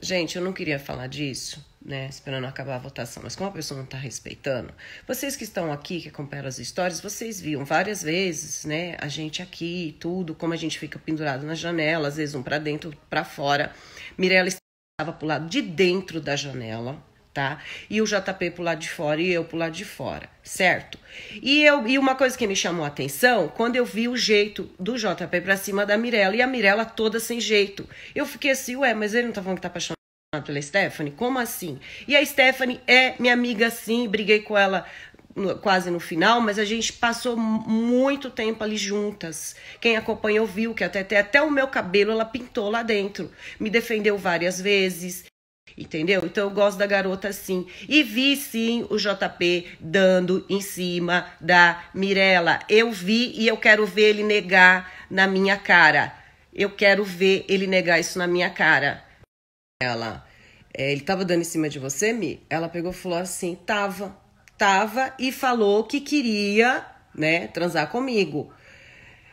Gente, eu não queria falar disso, né? Esperando acabar a votação, mas como a pessoa não está respeitando, vocês que estão aqui, que acompanham as histórias, vocês viam várias vezes, né? A gente aqui, tudo, como a gente fica pendurado na janela, às vezes um para dentro, para fora. Mirella estava pro lado de dentro da janela, tá? E o JP pro lado de fora e eu pro lado de fora, certo? E eu e uma coisa que me chamou a atenção, quando eu vi o jeito do JP pra cima da Mirella e a Mirella toda sem jeito. Eu fiquei assim, ué, mas ele não tá falando que tá apaixonado pela Stephanie? Como assim? E a Stephanie é minha amiga sim, briguei com ela quase no final, mas a gente passou muito tempo ali juntas. Quem acompanhou viu que até, até o meu cabelo ela pintou lá dentro. Me defendeu várias vezes. Entendeu? Então eu gosto da garota sim. E vi sim o JP dando em cima da Mirella. Eu vi e eu quero ver ele negar na minha cara. Eu quero ver ele negar isso na minha cara. Ela, é, ele tava dando em cima de você, Mi? Ela pegou e falou assim: tava, tava, e falou que queria, né, transar comigo.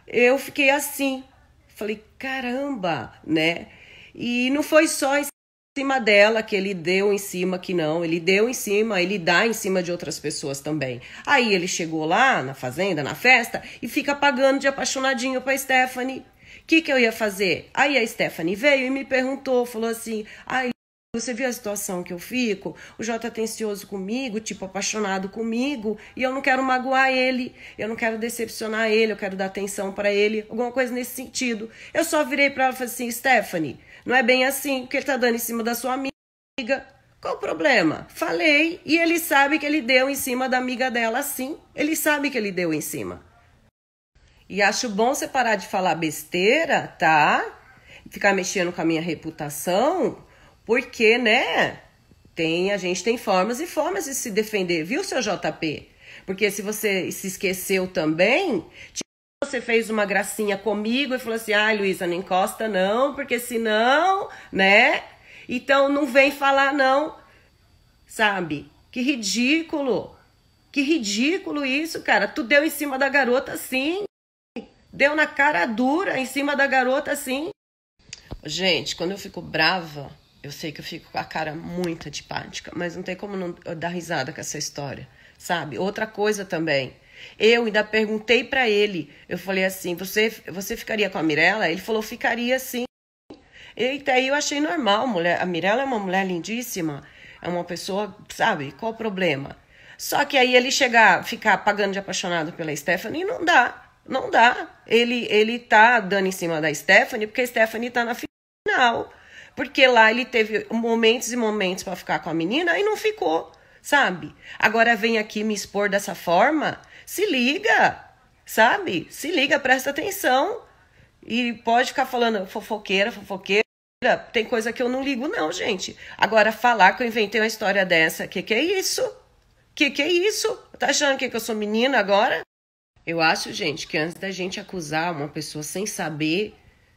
Eu fiquei assim, falei: caramba, né? E não foi só isso cima dela, que ele deu em cima, que não, ele deu em cima, ele dá em cima de outras pessoas também. Aí ele chegou lá na fazenda, na festa, e fica pagando de apaixonadinho pra Stephanie. O que, que eu ia fazer? Aí a Stephanie veio e me perguntou, falou assim: ai, você viu a situação que eu fico? O Jota é tá atencioso comigo, tipo, apaixonado comigo, e eu não quero magoar ele, eu não quero decepcionar ele, eu quero dar atenção para ele, alguma coisa nesse sentido. Eu só virei pra ela e falei assim, Stephanie, não é bem assim, porque ele tá dando em cima da sua amiga. Qual o problema? Falei, e ele sabe que ele deu em cima da amiga dela, sim. Ele sabe que ele deu em cima. E acho bom você parar de falar besteira, tá? Ficar mexendo com a minha reputação, porque, né? Tem, a gente tem formas e formas de se defender, viu, seu JP? Porque se você se esqueceu também, tipo, você fez uma gracinha comigo e falou assim: "Ah, Luísa, não encosta não, porque senão, né? Então não vem falar não". Sabe? Que ridículo. Que ridículo isso, cara. Tu deu em cima da garota assim. Deu na cara dura em cima da garota assim. Gente, quando eu fico brava, eu sei que eu fico com a cara muito antipática, mas não tem como não dar risada com essa história, sabe? Outra coisa também. Eu ainda perguntei para ele. Eu falei assim: "Você você ficaria com a Mirella?" Ele falou: "Ficaria sim". E aí eu achei normal, mulher. A Mirella é uma mulher lindíssima, é uma pessoa, sabe? Qual o problema? Só que aí ele chegar, ficar pagando de apaixonado pela Stephanie não dá. Não dá. Ele ele tá dando em cima da Stephanie porque a Stephanie tá na final. Porque lá ele teve momentos e momentos para ficar com a menina e não ficou, sabe? Agora vem aqui me expor dessa forma, se liga, sabe? Se liga, presta atenção. E pode ficar falando fofoqueira, fofoqueira. Tem coisa que eu não ligo, não, gente. Agora, falar que eu inventei uma história dessa, que que é isso? Que que é isso? Tá achando que, que eu sou menina agora? Eu acho, gente, que antes da gente acusar uma pessoa sem saber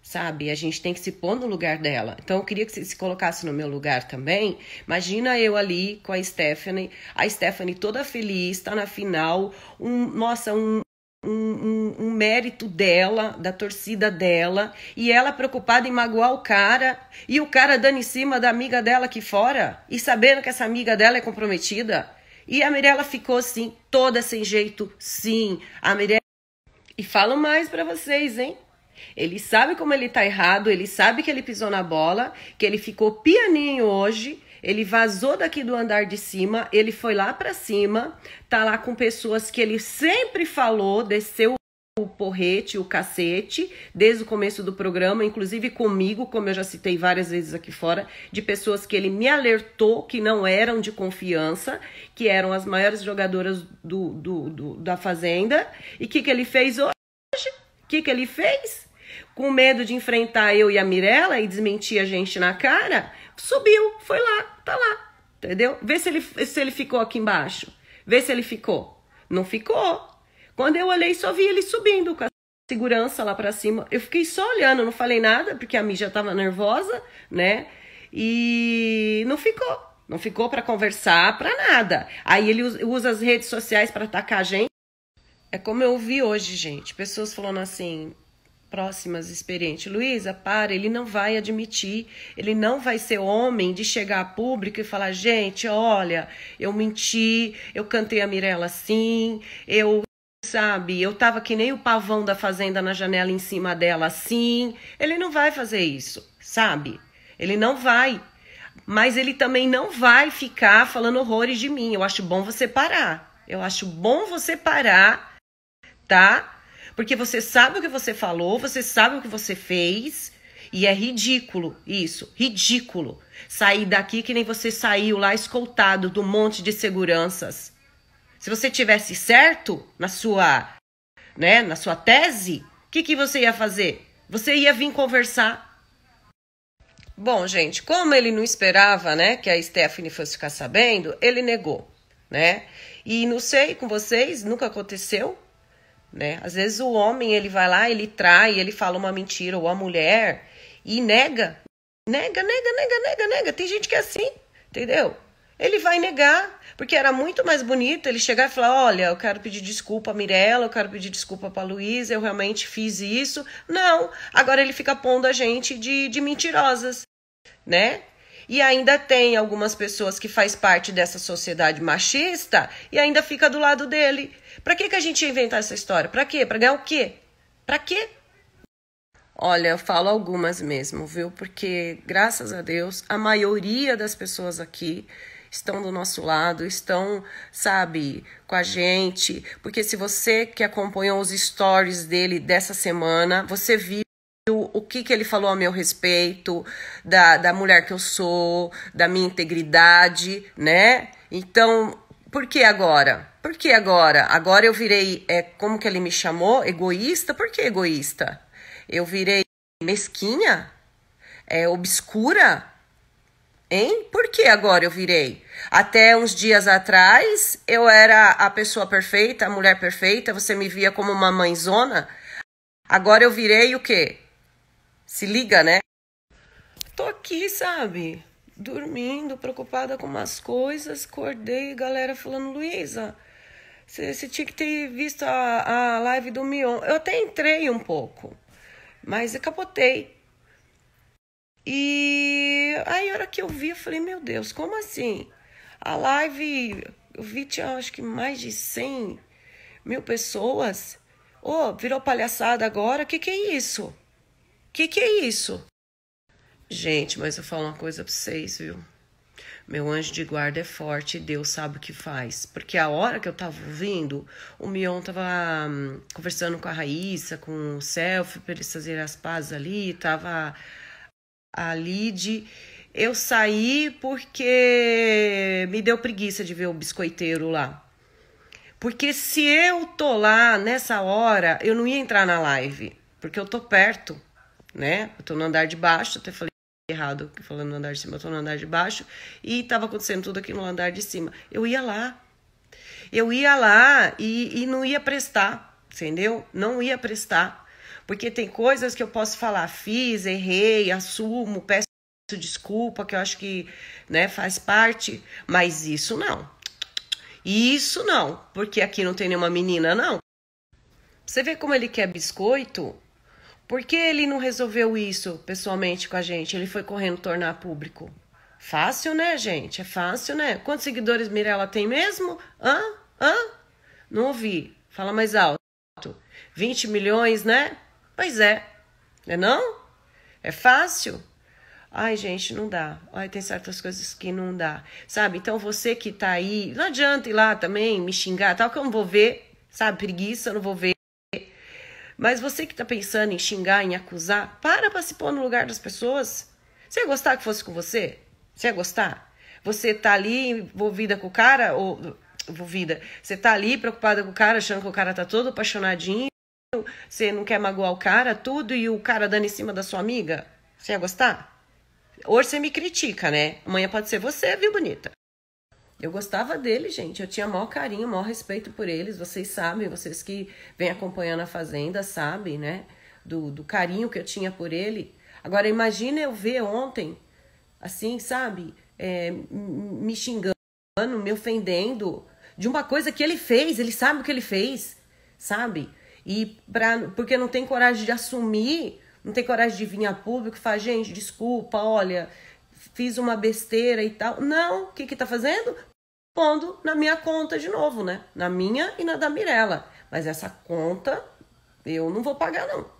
sabe? A gente tem que se pôr no lugar dela. Então eu queria que você se colocasse no meu lugar também. Imagina eu ali com a Stephanie, a Stephanie toda feliz, tá na final, um, nossa, um, um, um, um, mérito dela, da torcida dela, e ela preocupada em magoar o cara, e o cara dando em cima da amiga dela aqui fora, e sabendo que essa amiga dela é comprometida. E a Mirella ficou assim, toda sem jeito, sim. A Mirella. E falo mais para vocês, hein? Ele sabe como ele tá errado, ele sabe que ele pisou na bola, que ele ficou pianinho hoje, ele vazou daqui do andar de cima, ele foi lá para cima, tá lá com pessoas que ele sempre falou, desceu o porrete, o cacete, desde o começo do programa, inclusive comigo, como eu já citei várias vezes aqui fora, de pessoas que ele me alertou que não eram de confiança, que eram as maiores jogadoras do, do, do da Fazenda. E o que, que ele fez hoje? O que, que ele fez? com medo de enfrentar eu e a Mirella e desmentir a gente na cara, subiu, foi lá, tá lá. Entendeu? Vê se ele, se ele ficou aqui embaixo. Vê se ele ficou. Não ficou. Quando eu olhei, só vi ele subindo com a segurança lá para cima. Eu fiquei só olhando, não falei nada, porque a Mi já tava nervosa, né? E não ficou. Não ficou para conversar, para nada. Aí ele usa as redes sociais para atacar a gente. É como eu vi hoje, gente. Pessoas falando assim: próximas experiências, Luísa, para, ele não vai admitir, ele não vai ser homem de chegar a público e falar: gente, olha, eu menti, eu cantei a Mirella assim, eu. Sabe, eu tava que nem o pavão da fazenda na janela em cima dela assim. Ele não vai fazer isso, sabe? Ele não vai. Mas ele também não vai ficar falando horrores de mim. Eu acho bom você parar. Eu acho bom você parar, tá? Porque você sabe o que você falou, você sabe o que você fez. E é ridículo isso, ridículo. Sair daqui que nem você saiu lá escoltado do monte de seguranças. Se você tivesse certo na sua, né, na sua tese, o que, que você ia fazer? Você ia vir conversar. Bom, gente, como ele não esperava, né, que a Stephanie fosse ficar sabendo, ele negou, né? E não sei com vocês, nunca aconteceu, né? Às vezes o homem ele vai lá, ele trai, ele fala uma mentira ou a mulher e nega, nega, nega, nega, nega, nega. Tem gente que é assim, entendeu? Ele vai negar, porque era muito mais bonito ele chegar e falar: "Olha, eu quero pedir desculpa a Mirella, eu quero pedir desculpa para Luísa, eu realmente fiz isso". Não, agora ele fica pondo a gente de, de mentirosas, né? E ainda tem algumas pessoas que faz parte dessa sociedade machista e ainda fica do lado dele para que, que a gente ia inventar essa história? Para quê? Para ganhar o quê? Para quê? Olha, eu falo algumas mesmo, viu? Porque, graças a Deus, a maioria das pessoas aqui estão do nosso lado, estão, sabe, com a gente. Porque se você que acompanhou os stories dele dessa semana, você viu o que, que ele falou a meu respeito, da, da mulher que eu sou, da minha integridade, né? Então, por que agora? Por que agora? Agora eu virei, é, como que ele me chamou? Egoísta? Por que egoísta? Eu virei mesquinha? É, obscura? Hein? Por que agora eu virei? Até uns dias atrás eu era a pessoa perfeita, a mulher perfeita, você me via como uma mãezona. Agora eu virei o quê? Se liga, né? Tô aqui, sabe? Dormindo, preocupada com umas coisas, acordei, galera falando, Luísa, você tinha que ter visto a, a live do Mion. Eu até entrei um pouco, mas eu capotei. E aí, a hora que eu vi, eu falei: Meu Deus, como assim? A live, eu vi, tinha acho que mais de 100 mil pessoas. Ô, oh, virou palhaçada agora? O que, que é isso? O que, que é isso? Gente, mas eu falo uma coisa pra vocês, viu? Meu anjo de guarda é forte, Deus sabe o que faz. Porque a hora que eu tava ouvindo, o Mion tava hum, conversando com a Raíssa, com o Selfie, pra eles fazerem as pazes ali, tava a Lid. Eu saí porque me deu preguiça de ver o biscoiteiro lá. Porque se eu tô lá nessa hora, eu não ia entrar na live, porque eu tô perto, né? Eu tô no andar de baixo, até falei errado, falando no andar de cima, eu tô no andar de baixo, e estava acontecendo tudo aqui no andar de cima. Eu ia lá, eu ia lá e, e não ia prestar, entendeu? Não ia prestar, porque tem coisas que eu posso falar, fiz, errei, assumo, peço desculpa, que eu acho que né, faz parte, mas isso não. Isso não, porque aqui não tem nenhuma menina, não. Você vê como ele quer biscoito? Por que ele não resolveu isso pessoalmente com a gente? Ele foi correndo tornar público. Fácil, né, gente? É fácil, né? Quantos seguidores Mirella tem mesmo? Hã? Hã? Não ouvi. Fala mais alto. 20 milhões, né? Pois é. é não? É fácil? Ai, gente, não dá. Ai, tem certas coisas que não dá. Sabe? Então você que tá aí, não adianta ir lá também me xingar, tal que eu não vou ver, sabe? Preguiça, não vou ver. Mas você que tá pensando em xingar, em acusar, para pra se pôr no lugar das pessoas. Você ia gostar que fosse com você? Você ia gostar? Você tá ali envolvida com o cara, ou envolvida, você tá ali preocupada com o cara, achando que o cara tá todo apaixonadinho, você não quer magoar o cara, tudo, e o cara dando em cima da sua amiga? Você ia gostar? Hoje você me critica, né? Amanhã pode ser você, viu, bonita? Eu gostava dele, gente. Eu tinha maior carinho, maior respeito por eles. Vocês sabem, vocês que vêm acompanhando a Fazenda sabem, né? Do, do carinho que eu tinha por ele. Agora, imagina eu ver ontem, assim, sabe? É, me xingando, me ofendendo de uma coisa que ele fez. Ele sabe o que ele fez, sabe? E pra, porque não tem coragem de assumir, não tem coragem de vir a público e falar, gente, desculpa, olha, fiz uma besteira e tal. Não, o que que tá fazendo? Pondo na minha conta de novo, né? Na minha e na da Mirella. Mas essa conta eu não vou pagar não.